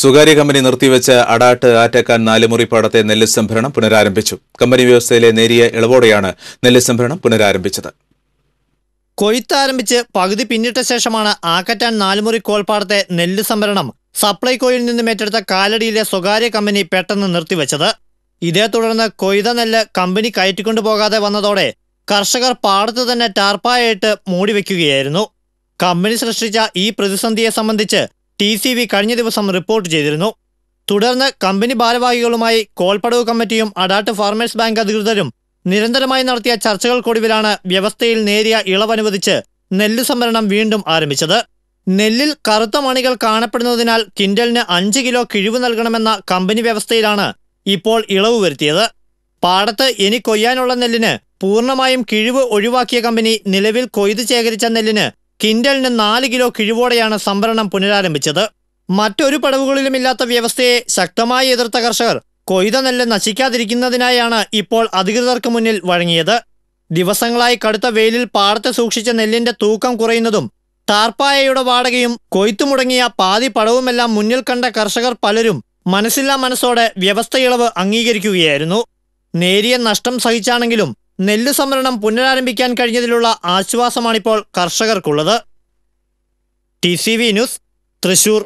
സ്വകാര്യ കമ്പനി നിർത്തിവെച്ച അടാട്ട് ആറ്റക്കാൻ നാലുമുറി പാടത്തെ നെല്ല് സംഭരണം പുനരാരംഭിച്ചു കമ്പനി വ്യവസ്ഥയിലെ നേരിയ ഇളവോടെയാണ് നെല്ല് സംഭരണം പുനരാരംഭിച്ചത് കൊയ്ത്താരംഭിച്ച് പകുതി പിന്നിട്ട ശേഷമാണ് ആക്കറ്റാൻ നാലുമുറി കോൾപ്പാടത്തെ നെല്ല് സംഭരണം സപ്ലൈകോയിൽ നിന്നും ഏറ്റെടുത്ത കാലടിയിലെ സ്വകാര്യ കമ്പനി പെട്ടെന്ന് നിർത്തിവെച്ചത് ഇതേ തുടർന്ന് കൊയ്ത നെല്ല് കമ്പനി കയറ്റിക്കൊണ്ടുപോകാതെ വന്നതോടെ കർഷകർ പാടത്ത് തന്നെ ടാർപ്പായിട്ട് മൂടിവെക്കുകയായിരുന്നു കമ്പനി സൃഷ്ടിച്ച ഈ പ്രതിസന്ധിയെ സംബന്ധിച്ച് ടി സി വി കഴിഞ്ഞ ദിവസം റിപ്പോർട്ട് ചെയ്തിരുന്നു തുടർന്ന് കമ്പനി ഭാരവാഹികളുമായി കോൾപ്പടവ് കമ്മിറ്റിയും അഡാട്ട് ഫാർമേഴ്സ് ബാങ്ക് അധികൃതരും നിരന്തരമായി നടത്തിയ ചർച്ചകൾക്കൊടുവിലാണ് വ്യവസ്ഥയിൽ നേരിയ ഇളവനുവദിച്ച് നെല്ല് സംഭരണം വീണ്ടും ആരംഭിച്ചത് നെല്ലിൽ കറുത്ത മണികൾ കാണപ്പെടുന്നതിനാൽ കിൻഡലിന് അഞ്ച് കിലോ കിഴിവ് നൽകണമെന്ന കമ്പനി വ്യവസ്ഥയിലാണ് ഇപ്പോൾ ഇളവ് വരുത്തിയത് പാടത്ത് ഇനി കൊയ്യാനുള്ള നെല്ലിന് പൂർണ്ണമായും കിഴിവ് ഒഴിവാക്കിയ കമ്പനി നിലവിൽ കൊയ്ത് ശേഖരിച്ച നെല്ലിന് കിൻഡലിന് നാല് കിലോ കിഴിവോടെയാണ് സംവരണം പുനരാരംഭിച്ചത് മറ്റൊരു പടവുകളിലുമില്ലാത്ത വ്യവസ്ഥയെ ശക്തമായി എതിർത്ത കർഷകർ കൊയ്ത നെല്ല് നശിക്കാതിരിക്കുന്നതിനായാണ് ഇപ്പോൾ അധികൃതർക്ക് മുന്നിൽ വഴങ്ങിയത് ദിവസങ്ങളായി കടുത്ത വെയിലിൽ പാടത്ത് സൂക്ഷിച്ച നെല്ലിന്റെ തൂക്കം കുറയുന്നതും താർപ്പായയുടെ വാടകയും കൊയ്ത്തുമുടങ്ങിയ പാതി പടവുമെല്ലാം മുന്നിൽ കണ്ട കർഷകർ പലരും മനസ്സില്ലാ മനസ്സോടെ വ്യവസ്ഥയിളവ് അംഗീകരിക്കുകയായിരുന്നു നേരിയ നഷ്ടം സഹിച്ചാണെങ്കിലും നെല്ലു സംവരണം പുനരാരംഭിക്കാൻ കഴിഞ്ഞതിലുള്ള ആശ്വാസമാണിപ്പോൾ കർഷകർക്കുള്ളത് T C V news Thrissur